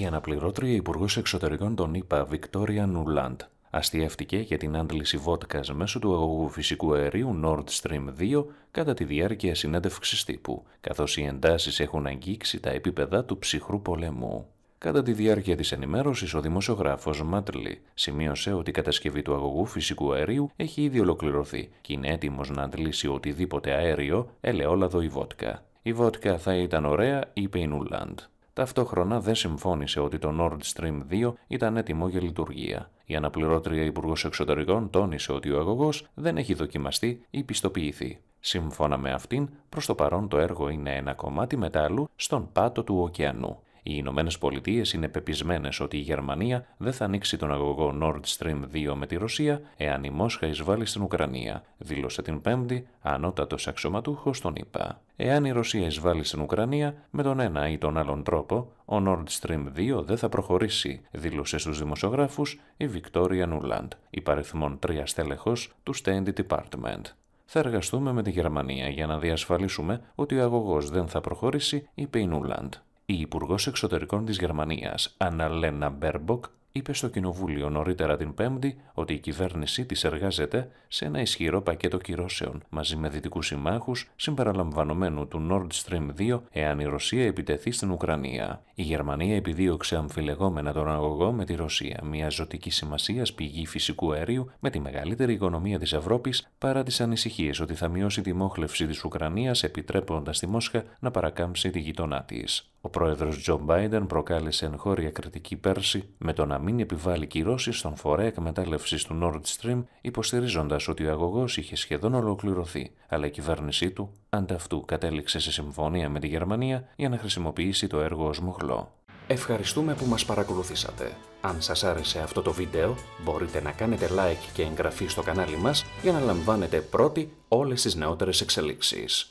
Η αναπληρώτρια Υπουργός Εξωτερικών των ΗΠΑ, Βικτόρια Νουλάντ, αστιεύτηκε για την άντληση βότκας μέσω του αγωγού φυσικού αερίου Nord Stream 2 κατά τη διάρκεια συνέντευξης τύπου, καθώς οι εντάσεις έχουν αγγίξει τα επίπεδα του ψυχρού πολέμου. Κατά τη διάρκεια της ενημέρωσης, ο δημοσιογράφος Μάτλι σημείωσε ότι η κατασκευή του αγωγού φυσικού αερίου έχει ήδη ολοκληρωθεί και είναι έτοιμος να αντλήσει οτιδήποτε αέριο, ελαιόλαδο ή βότκα. Η βότκα θα ήταν ωραία, είπε η Νουλάντ. Ταυτόχρονα δεν συμφώνησε ότι το Nord Stream 2 ήταν έτοιμο για λειτουργία. Η αναπληρώτρια Υπουργός Εξωτερικών τόνισε ότι ο αγωγός δεν έχει δοκιμαστεί ή πιστοποιηθεί. Σύμφωνα με αυτήν, προς το παρόν το έργο είναι ένα κομμάτι μετάλλου στον πάτο του ωκεανού. Οι Ηνωμένες Πολιτείες είναι πεπισμένες ότι η Γερμανία δεν θα ανοίξει τον αγωγό Nord Stream 2 με τη Ρωσία εάν η Μόσχα εισβάλλει στην Ουκρανία, δήλωσε την Πέμπτη ανώτατος αξιωματούχος των ΗΠΑ. Εάν η Ρωσία εισβάλλει στην Ουκρανία με τον ένα ή τον άλλον τρόπο, ο Nord Stream 2 δεν θα προχωρήσει, δήλωσε στους δημοσιογράφους η Βικτόρια Νουλάντ, υπαριθμόν τρία στέλεχος του State Department θα εργαστούμε με τη Γερμανία για να διασφαλίσουμε ότι ο αγωγός δεν θα προχωρήσει, είπε η Νούλαντ. Η Υπουργός Εξωτερικών της Γερμανίας, Αναλένα Μπέρμποκ, είπε στο Κοινοβούλιο νωρίτερα την Πέμπτη ότι η κυβέρνησή της εργάζεται σε ένα ισχυρό πακέτο κυρώσεων μαζί με δυτικούς συμμάχους, συμπεριλαμβανομένου του Nord Stream 2 εάν η Ρωσία επιτεθεί στην Ουκρανία. Η Γερμανία επιδίωξε αμφιλεγόμενα τον αγωγό με τη Ρωσία, μια ζωτική σημασίας πηγή φυσικού αερίου με τη μεγαλύτερη οικονομία της Ευρώπης παρά τις ανησυχίες ότι θα μειώσει τη μόχλευση της Ουκρανίας, επιτρέποντας τη Μόσχα να παρακάμψει τη γειτονά της. Ο πρόεδρος Τζο Μπάιντεν προκάλεσε εγχώρια κριτική πέρσι με το να μην επιβάλλει κυρώσεις στον φορέα εκμετάλλευσης του Nord Stream, υποστηρίζοντας ότι ο αγωγός είχε σχεδόν ολοκληρωθεί, αλλά η κυβέρνησή του ανταυτού κατέληξε σε συμφωνία με τη Γερμανία για να χρησιμοποιήσει το έργο ως μοχλό. Ευχαριστούμε που μας παρακολουθήσατε. Αν σας άρεσε αυτό το βίντεο, μπορείτε να κάνετε like και εγγραφή στο κανάλι μας για να λαμβάνετε πρώτοι όλες τις νεότερες εξελίξεις.